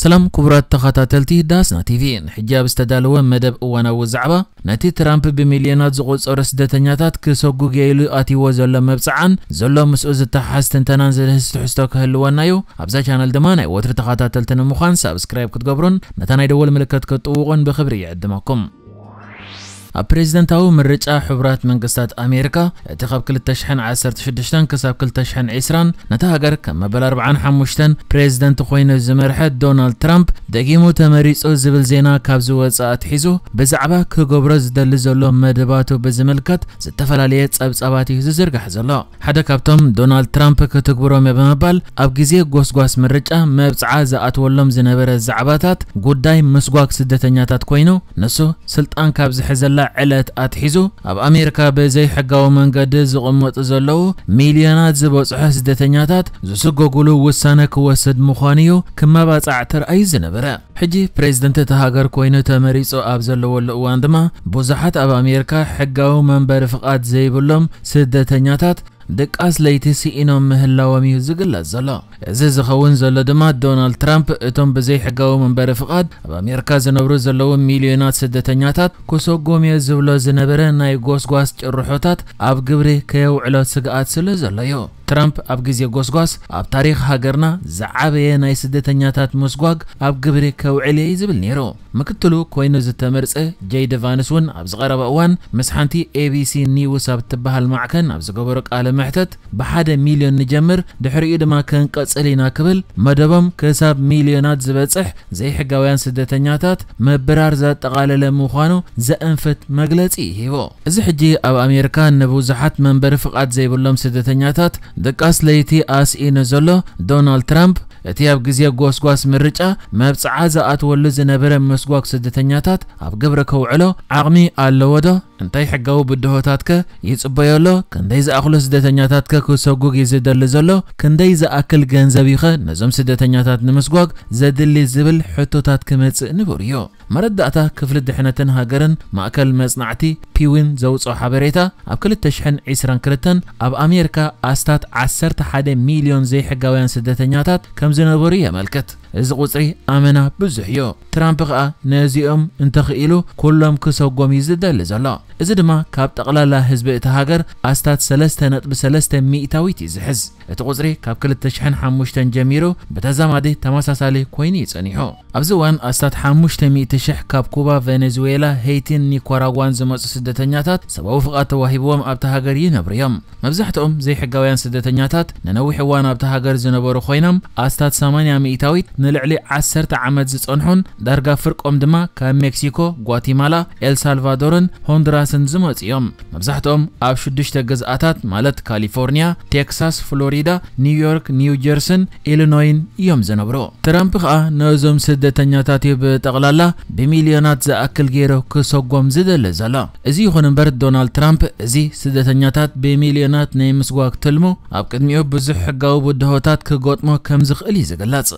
ሰላም ክቡራት ተኸታተልቲ ዳስና ቲቪን ሕጂ ኣብ ዝተዳለወ መደብ እዋናዊ ዛዕባ ነቲ ትራምፕ ብሚልዮናት ዝቖፀሩ ስደተኛታት ክሰጉ ገይሉ ኣትይዎ ዘሎ መብፅዓን ዘሎ ምስኡ ዝተሓሓዝ ትንተናን ዝልህስ ትሕዝቶ ክህልወና እዩ ኣብዛ ቻነል ድማ ናይ ወትሪ ተኸታተልቲ ንምዃን ሳብስክራይብ ክትገብሩን ነታ ናይ ደወል ምልክት ክጥውቑን ብኽብሪ ይዕድመኩም أبريزيدنتاو من رجع حبرات من قصات أمريكا اتخاب كل تشحن عسر تشدشتن كساب كل تشحن عسران نتهاجر كما بل أربعان حموشتن بريزيدنت خوين الزمرحت دونالد ترامب دقيمو تمريس أو زبل زينا كابزو وزاءت حيزو بزعبا كغبرز دلزلو مدباتو بزملكت زتفلاليت أبزاباتي ززرق حزلو حدا كابتم دونالد ترامب كتكبرو مبمبال أب جزي غوسغواس من رجع مبزعا زأتولم زنبر الزعباتات قداي مسغواك سدتنياتات كوينو نسو سلطان كابز حزلا ዘላ ዕለት ኣትሒዙ ኣብ ኣሜሪካ ብዘይ ሕጋዊ መንገዲ ዝቕመጡ ዘለዉ ሚልዮናት ዝበፅሑ ስደተኛታት ዝስገጉሉ ውሳነ ክወስድ ምዃኑ እዩ ክመባፃዕ ተርኣዩ ዝነበረ ሕጂ ፕሬዚደንት እቲ ሃገር ኮይኑ ተመሪፁ ኣብ ዘለወሉ እዋን ድማ ብዙሓት ኣብ ኣሜሪካ ሕጋዊ መንበሪ ፍቓድ ዘይብሎም ስደተኛታት دقاس ليتي سئنهم مهلاوم እዩ ዝግለጽ ዘሎ እዚ ዝኸውን ዘሎ ድማ ዶናልድ ትራምፕ እቶም ብዘይሕጋዊ መንበሪ ፍቓድ ኣብ ኣሜሪካ ዝነብሩ ዘለዉ ሚልዮናት ስደተኛታት ኩሶጎምዮ ዝብሎ ዝነበረ ናይ ጎስጓስ ጭርሖታት ኣብ ግብሪ ከየውዕሎ ስግኣት ስለ ዘሎ እዩ ትራምፕ ኣብ ግዜ ጎስጓስ ኣብ ታሪክ ሃገርና ዝዓበየ ናይ ስደተኛታት ምስጓግ ኣብ ግብሪ ከውዕል እዩ ዝብል ነይሩ ምክትሉ ኮይኑ ዝተመርፀ ጄይ ደቫንስ እውን ኣብ ዝቐረበ እዋን ምስ ሓንቲ ኤቢሲ ኒውስ ኣብ እትበሃል ማዕከን ኣብ ዝገበሮ ቃለ ምሕተት ብሓደ ሚልዮን ንጀምር ድሕሪኡ ድማ ከንቀፅል ኢና ክብል መደቦም ክሳብ ሚልዮናት ዝበፅሕ ዘይሕጋውያን ስደተኛታት ምብራር ዘጠቓለለ ምዃኑ ዘእንፍት መግለፂ ሂቦ እዚ ሕጂ ኣብ ኣሜሪካ ንብዙሓት መንበሪ ፍቓድ ዘይብሎም ስደተኛታት ደቃስ ለይቲ ኣስኢኑ ዘሎ ዶናልድ ትራምፕ እቲ ኣብ ግዜ ጓስጓስ ምርጫ መብፅዓ ዝኣትወሉ ዝነበረ መስጓግ ስደተኛታት ኣብ ግብሪ ከውዕሎ ዓቕሚ ኣለዎ ዶ እንታይ ሕጋዊ ብድሆታት ከ ይጽበዮ ኣሎ ክንደይ ዝኣኽሎ ከ ክሰጉግ እዩ ዝደሊ ዘሎ ክንደይ ዝኣክል ገንዘብ ኢኸ ነዞም ስደተኛታት ንምስጓግ ዘድሊ ዝብል ሕቶታት ክመጽእ ንብር እዩ መረዳእታ ክፍሊ ድሕነትን ሃገርን ማእከል መጽናዕቲ ፒዊን ዘውፅኦ ሓበሬታ ኣብ 2022 ኣብ ኣሜሪካ ኣስታት 11 ሚልዮን ዘይሕጋውያን ስደተኛታት ከም ዝነበሩ የመልክት از قصعی آمنا بزهیو ترامپ قا نزیم انتخیلو کلم کسوع قمیز دل زلا از دما کاب تقلال حزب اتهاجر استاد سلست نت بسلست میتویتی زحز ات قصعی کاب کل تشحن حمشتن جمیرو بتزامده تماس سالی کوینیت آنیو ابزوان استاد حمشت میتشح کاب کوبا فنزوئلا هیتی نیکاراگوان زمست سدتنیاتات سبا وفقات وحیبوم ابتهاجری نبریم مبزحتم زی حجایان سدتنیاتات ننوی حوان ابتهاجر زنبارو خوینم استاد سامانی میتویت ንልዕሊ 10 ዓመት ዝጸንሑን ዳርጋ ፍርቆም ድማ ካብ ሜክሲኮ ጓቲማላ ኤልሳልቫዶርን ሆንዱራስን ዝመፁ እዮም መብዛሕትኦም ኣብ 6 ዱሽተ ገዝኣታት ማለት ካሊፎርኒያ ቴክሳስ ፍሎሪዳ ኒውዮርክ ኒውጀርስን ኢሊኖይን እዮም ዝነብሩ ትራምፕ ከዓ ነዞም ስደተኛታት እዩ ብጠቕላላ ብሚልዮናት ዝኣክል ገይሩ ክሰጎም ዝደሊ ዘሎ እዚ ይኹን እምበር ዶናልድ ትራምፕ እዚ ስደተኛታት ብሚልዮናት ናይ ምስጓግ ትልሙ ኣብ ቅድሚኡ ብዙሕ ሕጋዊ ውድሆታት ክገጥሞ ከም ዝኽእል እዩ ዝግላጽ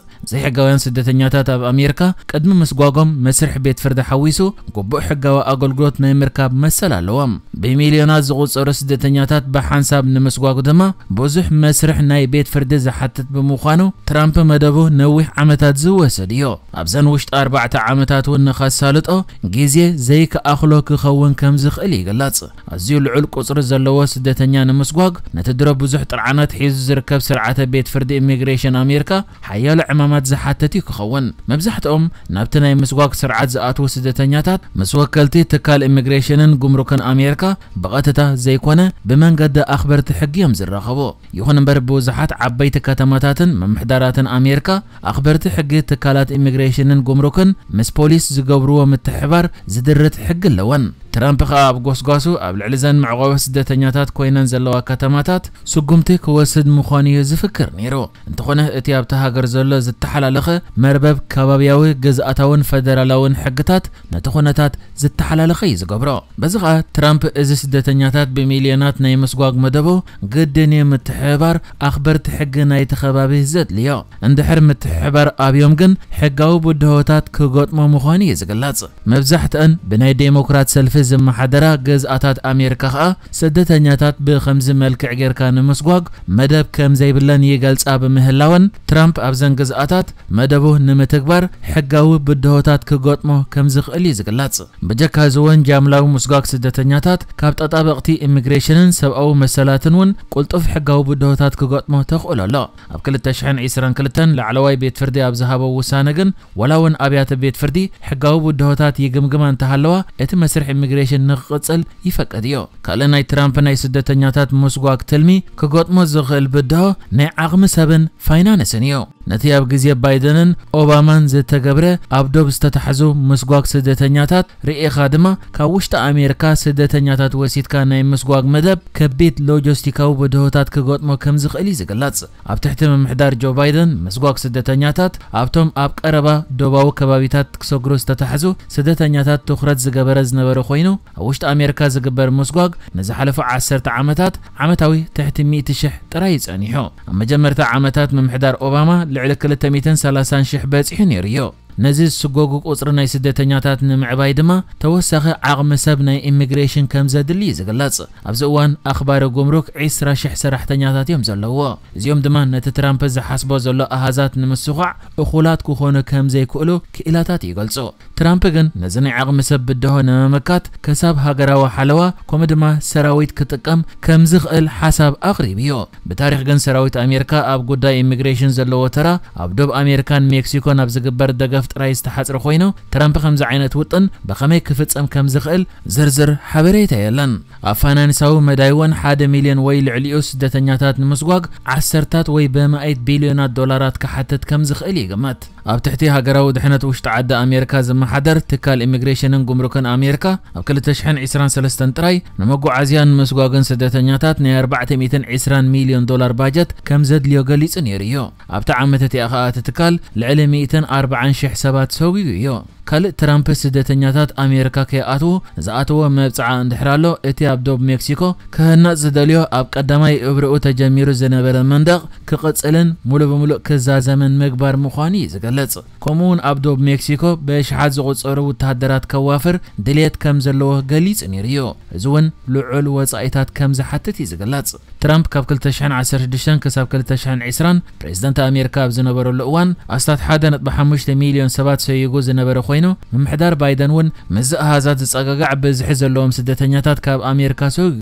حجوان سدتنيا تاتا بأمريكا قدم مسقاقم مسرح بيت فرد حويسو قبو حجوا أقل جروت من أمريكا مسلا لوام بمليونات زغوص أرس سدتنيا تات بحنساب نمسقاق دما بزح مسرح ناي بيت فرد زحتت بمخانو ترامب مدبو نوح عمتات زوا سديو أبزن وشت أربعة عمتات ونخاس سالتو جيزي زيك أخلوك خون كمزخ إلي قلاتس أزيو العلق أسر زلوا سدتنيا نمسقاق نتدرب بزح طرعانات حيز زركب سرعة بيت فرد إميغريشن اميركا حيال عمامات زح حتتی کخون مبزحت ام نبتنا مسواک سرعت زات و سدتنیات مسوکلتی تکال امیگریشنن گمرکن آمریکا بقته تا زیکونه به من قد اخبار تحقیم زر رخو یخونم بر بوزحت عبی تکاتماتن محدراتن آمریکا اخبار تحقی تکالات امیگریشنن گمرکن مس پولیس زگورو متحبر زدرت حق لون ትራምፕ ከዓ ኣብ ጎስጓሱ ኣብ ልዕሊ ዘን መዕቆቢ ስደተኛታት ኮይነን ዘለዋ ከተማታት ስጉምቲ ክወስድ ምዃኑ እዩ ዝፍክር ነይሩ እንተኾነ እቲ ኣብቲ ሃገር ዘሎ ዝተሓላለኸ መርበብ ከባብያዊ ግዝኣታውን ፈደራላውን ሕግታት ነቲ ኩነታት ዝተሓላለኸ እዩ ዝገብሮ በዚ ከዓ ትራምፕ እዚ ስደተኛታት ብሚልዮናት ናይ ምስጓግ መደቦ ግድን ምትሕባር ኣኽበርቲ ሕጊ ናይቲ ከባቢ ዘድልዮ እንድሕር ምትሕባር ኣብዮም ግን ሕጋዊ ብድሆታት ክገጥሞ ምዃኑ እዩ ዝግለጽ መብዛሕትአን ብናይ ዴሞክራት ሰልፊ ዝመሓደራ ገዝኣታት ኣሜሪካ ከዓ ስደተኛታት ብከምዚ መልክዕ ጌርካ ንምስጓግ መደብ ከም ዘይብለን ይገልጻ ብምህላወን ትራምፕ ኣብዘን ገዝኣታት መደቡ ንምትግባር ሕጋዊ ብድሆታት ክገጥሞ ከም ዝኽእል እዩ ዝግለጽ ብጀካ ዝወን ጃምላዊ ምስጓግ ስደተኛታት ካብ ጠጣበቕቲ ኢሚግሬሽንን ሰብኣዊ መሰላትን እውን ቁልጡፍ ሕጋዊ ብድሆታት ክገጥሞ ተኽእሉ ኣሎ ኣብ 222 ላዕለዋይ ቤት ፍርዲ ኣብ ዝሃቦ ውሳነ ግን ወላ እውን ኣብያተ ቤት ፍርዲ ሕጋዊ ብድሆታት ይግምግማ እንተሃለዋ እቲ መስርሕ integration ንኽቕጽል ይፈቅድ እዩ ካልእ ናይ ትራምፕ ናይ ስደተኛታት ምስጓግ ትልሚ ክገጥሞ ዝኽእል ብድሆ ናይ ዓቕሚ ሰብን ፋይናንስን እዩ ነቲ ኣብ ግዜ ባይደንን ኦባማን ዝተገብረ ኣብ ዶብ ዝተታሕዙ ምስጓግ ስደተኛታት ርኢኻ ድማ ካብ ውሽጢ ኣሜሪካ ስደተኛታት ወሲድካ ናይ ምስጓግ መደብ ከቢድ ሎጂስቲካዊ ብድሆታት ክገጥሞ ከም ዝኽእል እዩ ዝግላጽ ኣብ ትሕቲ ምምሕዳር ጆ ባይደን ምስጓግ ስደተኛታት ኣብቶም ኣብ ቀረባ ዶባዊ ከባቢታት ክሰግሩ ዝተታሕዙ ስደተኛታት ትኩረት ዝገበረ ዝነበረ ኮይኑ ኣብ ውሽጢ ኣሜሪካ ዝግበር ምስጓግ ንዝሓለፉ 10 ዓመታት ዓመታዊ ትሕቲ 100,000 ጥራይ ይጸኒሑ ኣብ መጀመርታ ዓመታት ምምሕዳር ኦባማ لعلك لتميتن سلاسان شح بازحن يريو نزيز سجوجك أسرة ناي نم نمعباي ما توسخ عقم سبنا إميغريشن كم زاد لي زغلص أبزوان أخبار جمرك عسرة شح سرح تنياتات يوم زلوا زيوم دما نتترامب حسب زلوا أهازات نمسخع أخولات كخون كم زي كلو كإلاتات يغلصو ترامب جن نزني عقم سب بدهون مكات كسب هجرة وحلوة كم دما سراويت كتقم كم زغل حسب أغربيو بتاريخ جن سراويت أمريكا أب جودا إميغريشن زلوا ترى ابدوب دوب أمريكان مكسيكو نبزجبر دقة ምድጋፍ ጥራይ ዝተሓፅረ ኮይኑ ትራምፕ ከምዚ ዓይነት ውጥን ብከመይ ክፍፀም ከም ዝኽእል ዝርዝር ሓበሬታ የለን ኣብ ፋይናንሳዊ መዳይ እውን ሓደ ሚልዮን ወይ ልዕሊኡ ስደተኛታት ንምስጓግ ዓሰርታት ወይ በመኣይት ቢልዮናት ዶላራት ክሓትት ከም ዝኽእል ይግመት ኣብ ትሕቲ ሃገራዊ ድሕነት ውሽጢ ዓዲ ኣሜሪካ ዝመሓደር ትካል ኢሚግሬሽንን ጉምሩክን ኣሜሪካ ኣብ 223 ጥራይ ንመጓዓዝያን ንምስጓግን ስደተኛታት ናይ 420 ሚልዮን ዶላር ባጀት ከም ዘድልዮ ገሊጹ ነይሩ እዩ ኣብቲ ዓመት እቲኣ ከዓ እቲ ትካል ልዕሊ 140,000 حسابات سوقي ايوه کل ترامپ سدتنیاتات آمریکا که آتو زعاتو مبتعان دحرالو اتی عبدو مکسیکو که نقص دلیو آب قدمای ابرو تجمیر زنابر مندق که قتلن ملو بملو که زمان مجبور مخانی زگلتص کمون عبدو مکسیکو بهش حد زغت ارو تهدرات کوافر دلیت کم زلوه گلیت نیریو زون لعل و زعیتات کم زحتتی زگلتص ترامپ کاب کل تشحن عصر دشتن کساب کل تشحن عسران پریزدنت آمریکا بزنبرو لقوان استاد حدنت حمشت میلیون سبات زنابر خو ኮይኑ ምምሕዳር ባይደን እውን ምስ ዝፀጋጋዕ ብዝሒ ዘለዎም ስደተኛታት ካብ ኣሜሪካ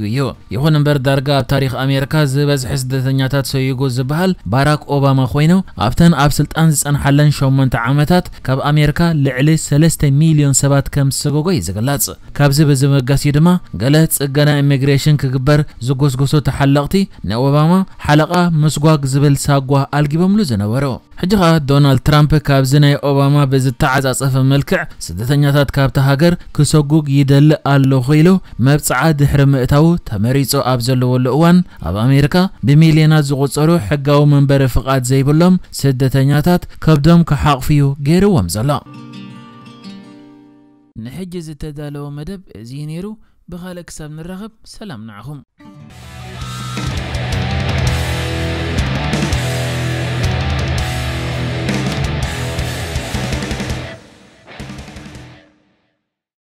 እዩ ይኹን እምበር ዳርጋ ኣብ ታሪክ ኣሜሪካ ዝበዝሒ ስደተኛታት ሰይጉ ዝበሃል ባራክ ኦባማ ኮይኑ ኣብተን ኣብ ስልጣን ዝፀንሓለን 8 ዓመታት ካብ ኣሜሪካ ልዕሊ 3 ሚልዮን ሰባት ከም ዝሰጎጎ እዩ ዝግለጽ ካብዚ ብዝምገስ እዩ ድማ ገለ ፅገና ኢሚግሬሽን ክግበር ዝጎስጎሶ ተሓለቕቲ ንኦባማ ሓለቓ ምስጓግ ዝብል ሳጓ ኣልጊቦምሉ ዝነበሩ ሕጂ ከዓ ዶናልድ ትራምፕ ካብዚ ናይ ኦባማ ብዝተዓፃፀፈ መልክዕ ስደተኛታት ካብታ ሃገር ክሰጉግ ይደሊ ኣሎ ኺሉ መብፅዓ ድሕሪ ምእታው ተመሪጹ ኣብ ዘለወሉ እዋን ኣብ ኣሜሪካ ብሚልዮናት ዝቑጸሩ ሕጋዊ መንበሪ ፍቓድ ዘይብሎም ስደተኛታት ከብዶም ክሓቕፍ እዩ ገይርዎም ዘሎ ንሕጂ ዝተዳለወ መደብ እዚ ነይሩ ብኻልእ ክሳብ ንራኸብ ሰላም ንዓኹም